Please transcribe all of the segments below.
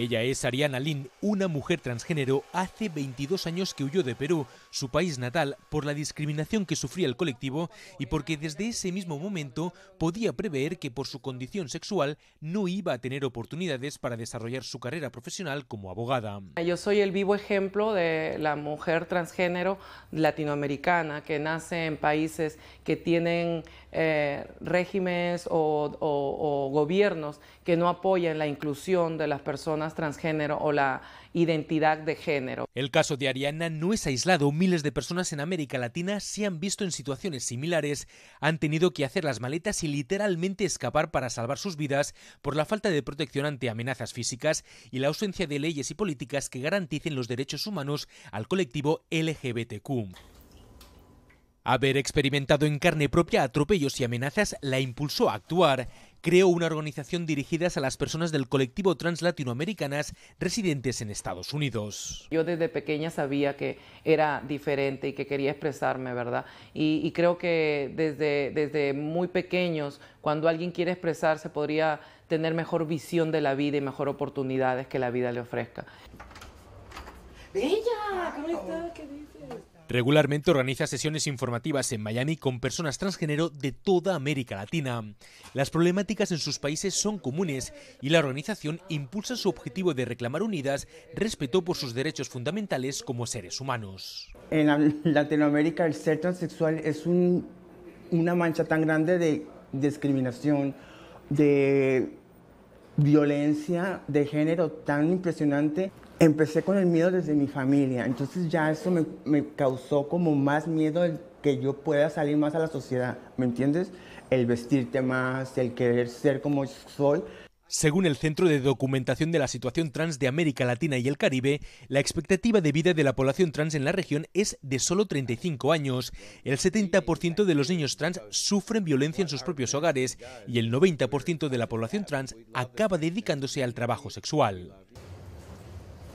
Ella es Ariana Lin, una mujer transgénero, hace 22 años que huyó de Perú, su país natal, por la discriminación que sufría el colectivo y porque desde ese mismo momento podía prever que por su condición sexual no iba a tener oportunidades para desarrollar su carrera profesional como abogada. Yo soy el vivo ejemplo de la mujer transgénero latinoamericana que nace en países que tienen eh, regímenes o, o, gobiernos que no apoyan la inclusión de las personas transgénero o la identidad de género. El caso de Ariana no es aislado. Miles de personas en América Latina se han visto en situaciones similares. Han tenido que hacer las maletas y literalmente escapar para salvar sus vidas por la falta de protección ante amenazas físicas y la ausencia de leyes y políticas que garanticen los derechos humanos al colectivo LGBTQ. Haber experimentado en carne propia atropellos y amenazas la impulsó a actuar. Creó una organización dirigida a las personas del colectivo trans latinoamericanas residentes en Estados Unidos. Yo desde pequeña sabía que era diferente y que quería expresarme, ¿verdad? Y, creo que desde, desde muy pequeños, cuando alguien quiere expresarse, podría tener mejor visión de la vida y mejor oportunidades que la vida le ofrezca. ¡Bella! ¿Cómo estás? ¿Qué dices? Regularmente organiza sesiones informativas en Miami con personas transgénero de toda América Latina. Las problemáticas en sus países son comunes y la organización impulsa su objetivo de reclamar unidas respeto por sus derechos fundamentales como seres humanos. En Latinoamérica el ser transexual es una mancha tan grande de discriminación, de violencia de género tan impresionante, empecé con el miedo desde mi familia. Entonces ya eso me, causó como más miedo el que yo pueda salir más a la sociedad, ¿me entiendes? El vestirte más, el querer ser como soy. Según el Centro de Documentación de la Situación Trans de América Latina y el Caribe, la expectativa de vida de la población trans en la región es de solo 35 años. El 70% de los niños trans sufren violencia en sus propios hogares y el 90% de la población trans acaba dedicándose al trabajo sexual.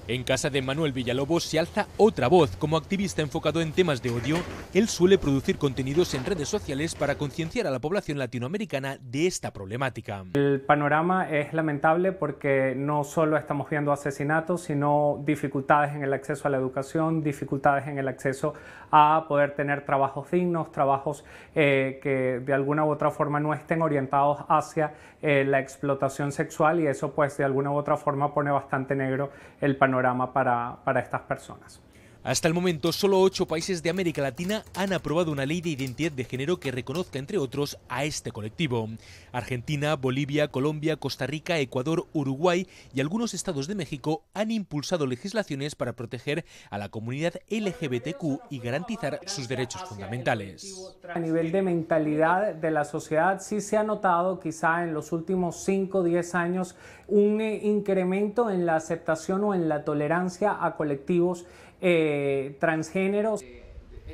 En casa de Manuel Villalobos se alza otra voz. Como activista enfocado en temas de odio, él suele producir contenidos en redes sociales para concienciar a la población latinoamericana de esta problemática. El panorama es lamentable porque no solo estamos viendo asesinatos, sino dificultades en el acceso a la educación, dificultades en el acceso a poder tener trabajos dignos, trabajos eh, que de alguna u otra forma no estén orientados hacia eh, la explotación sexual y eso pues de alguna u otra forma pone bastante negro el panorama para estas personas. Hasta el momento, solo ocho países de América Latina han aprobado una ley de identidad de género que reconozca, entre otros, a este colectivo. Argentina, Bolivia, Colombia, Costa Rica, Ecuador, Uruguay y algunos estados de México han impulsado legislaciones para proteger a la comunidad LGBTQ y garantizar sus derechos fundamentales. A nivel de mentalidad de la sociedad, sí se ha notado quizá en los últimos cinco o 10 años un eh, incremento en la aceptación o en la tolerancia a colectivos eh, transgéneros.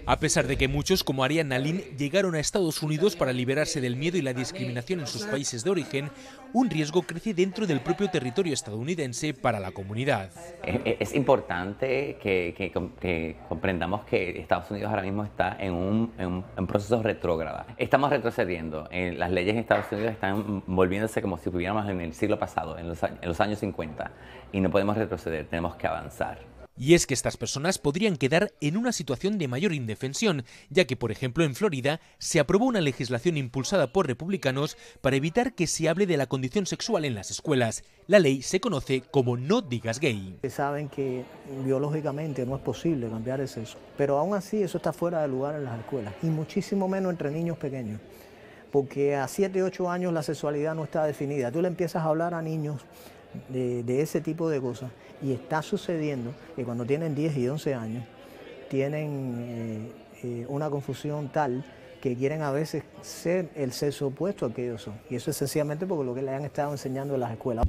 A pesar de que muchos, como Ariana Lin, llegaron a Estados Unidos para liberarse del miedo y la discriminación en sus países de origen, un riesgo crece dentro del propio territorio estadounidense para la comunidad. Es, importante que, comprendamos que Estados Unidos ahora mismo está en un, proceso retrógrado Estamos retrocediendo. Eh, las leyes en Estados Unidos están volviéndose como si estuviéramos en el siglo pasado, en los, en los años 50. Y no podemos retroceder, tenemos que avanzar. Y es que estas personas podrían quedar en una situación de mayor indefensión, ya que, por ejemplo, en Florida se aprobó una legislación impulsada por republicanos para evitar que se hable de la condición sexual en las escuelas. La ley se conoce como No digas gay. Saben que biológicamente no es posible cambiar el sexo, pero aún así eso está fuera de lugar en las escuelas y muchísimo menos entre niños pequeños porque a 7, 8 años la sexualidad no está definida. Tú le empiezas a hablar a niños de, ese tipo de cosas. Y está sucediendo que cuando tienen 10 y 11 años, tienen eh, eh, una confusión tal que quieren a veces ser el sexo opuesto a que ellos son. Y eso es sencillamente porque lo que le han estado enseñando en las escuelas.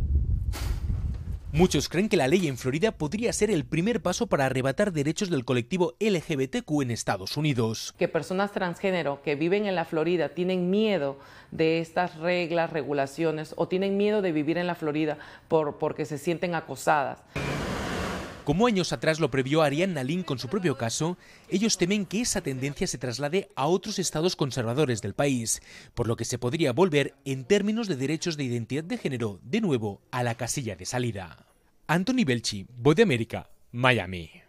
Muchos creen que la ley en Florida podría ser el primer paso para arrebatar derechos del colectivo LGBTQ en Estados Unidos. Que personas transgénero que viven en la Florida tienen miedo de estas reglas, regulaciones o tienen miedo de vivir en la Florida porque se sienten acosadas. Como años atrás lo previó Arianna Lin con su propio caso, ellos temen que esa tendencia se traslade a otros estados conservadores del país, por lo que se podría volver, en términos de derechos de identidad de género, de nuevo a la casilla de salida. Anthony Belchi, Voz de América, Miami.